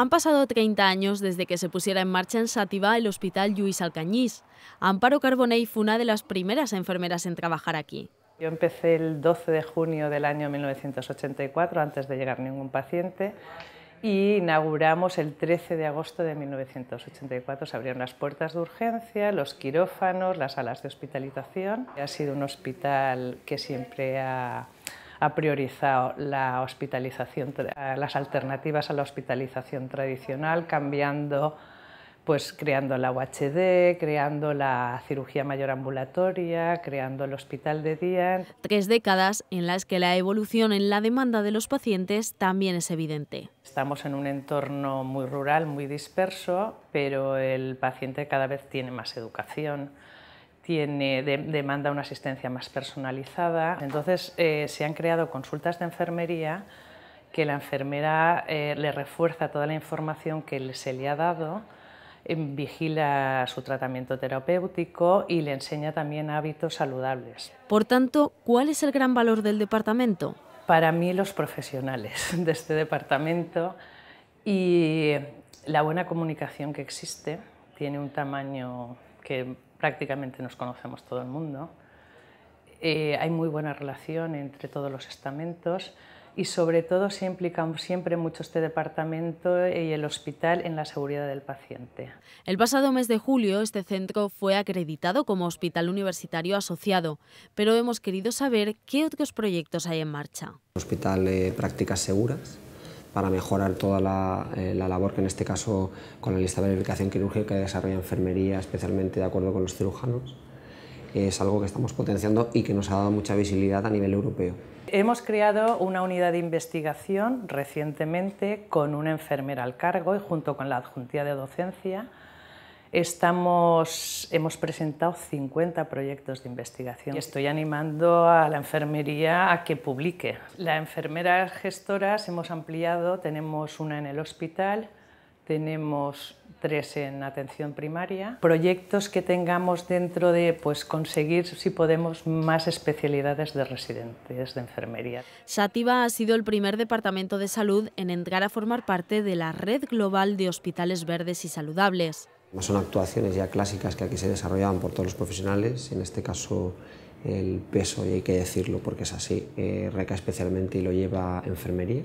Han pasado 30 años desde que se pusiera en marcha en Sativa el Hospital Lluís Alcañiz. Amparo Carbonell fue una de las primeras enfermeras en trabajar aquí. Yo empecé el 12 de junio del año 1984, antes de llegar ningún paciente, y inauguramos el 13 de agosto de 1984. Se abrieron las puertas de urgencia, los quirófanos, las salas de hospitalización. Ha sido un hospital que siempre ha ha priorizado la hospitalización, las alternativas a la hospitalización tradicional, cambiando, pues creando la UHD, creando la cirugía mayor ambulatoria, creando el hospital de día. Tres décadas en las que la evolución en la demanda de los pacientes también es evidente. Estamos en un entorno muy rural, muy disperso, pero el paciente cada vez tiene más educación tiene, demanda una asistencia más personalizada. Entonces eh, se han creado consultas de enfermería que la enfermera eh, le refuerza toda la información que se le ha dado, eh, vigila su tratamiento terapéutico y le enseña también hábitos saludables. Por tanto, ¿cuál es el gran valor del departamento? Para mí los profesionales de este departamento y la buena comunicación que existe tiene un tamaño que prácticamente nos conocemos todo el mundo. Eh, hay muy buena relación entre todos los estamentos y sobre todo se implica siempre mucho este departamento y el hospital en la seguridad del paciente. El pasado mes de julio este centro fue acreditado como hospital universitario asociado, pero hemos querido saber qué otros proyectos hay en marcha. Hospital de Prácticas Seguras, para mejorar toda eh, la, labor que en este caso con la lista de verificación quirúrgica desarrolla enfermería, especialmente de acuerdo con los cirujanos. Es algo que estamos potenciando y que nos ha dado mucha visibilidad a nivel europeo. Hemos creado una unidad de investigación recientemente con una enfermera al cargo y junto con la adjuntía de docencia Estamos, hemos presentado 50 proyectos de investigación. Estoy animando a la enfermería a que publique. Las enfermeras gestoras hemos ampliado, tenemos una en el hospital, tenemos tres en atención primaria. Proyectos que tengamos dentro de pues, conseguir, si podemos, más especialidades de residentes de enfermería. Sativa ha sido el primer departamento de salud en entrar a formar parte de la Red Global de Hospitales Verdes y Saludables. Son actuaciones ya clásicas que aquí se desarrollaban por todos los profesionales, en este caso el peso, y hay que decirlo porque es así, eh, reca especialmente y lo lleva enfermería.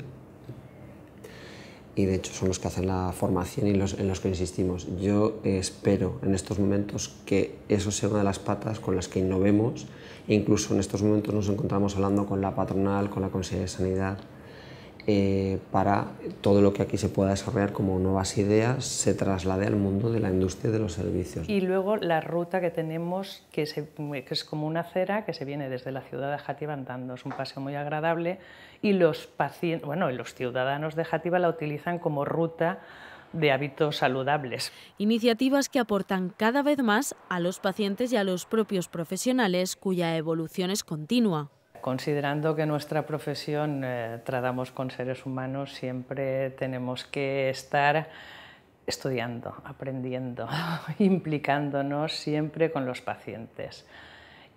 Y de hecho son los que hacen la formación y en los que insistimos. Yo espero en estos momentos que eso sea una de las patas con las que innovemos. E incluso en estos momentos nos encontramos hablando con la patronal, con la Consejería de Sanidad, eh, para todo lo que aquí se pueda desarrollar como nuevas ideas se traslade al mundo de la industria de los servicios. Y luego la ruta que tenemos, que, es como una acera que se viene desde la ciudad de Jativa andando, es un paseo muy agradable y los, pacientes, bueno, los ciudadanos de Jativa la utilizan como ruta de hábitos saludables. Iniciativas que aportan cada vez más a los pacientes y a los propios profesionales cuya evolución es continua. Considerando que nuestra profesión eh, tratamos con seres humanos, siempre tenemos que estar estudiando, aprendiendo, implicándonos siempre con los pacientes.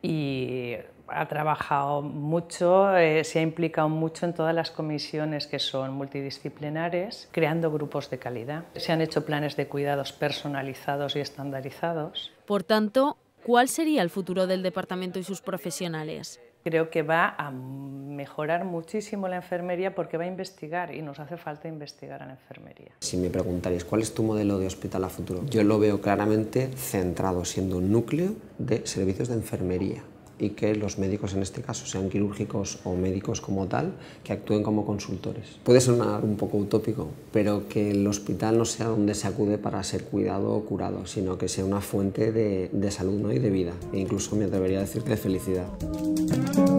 Y ha trabajado mucho, eh, se ha implicado mucho en todas las comisiones que son multidisciplinares, creando grupos de calidad. Se han hecho planes de cuidados personalizados y estandarizados. Por tanto, ¿cuál sería el futuro del departamento y sus profesionales? Creo que va a mejorar muchísimo la enfermería porque va a investigar y nos hace falta investigar en la enfermería. Si me preguntarías cuál es tu modelo de hospital a futuro, yo lo veo claramente centrado siendo un núcleo de servicios de enfermería y que los médicos en este caso sean quirúrgicos o médicos como tal, que actúen como consultores. Puede sonar un poco utópico, pero que el hospital no sea donde se acude para ser cuidado o curado, sino que sea una fuente de, de salud y de vida, e incluso me atrevería a decir que de felicidad.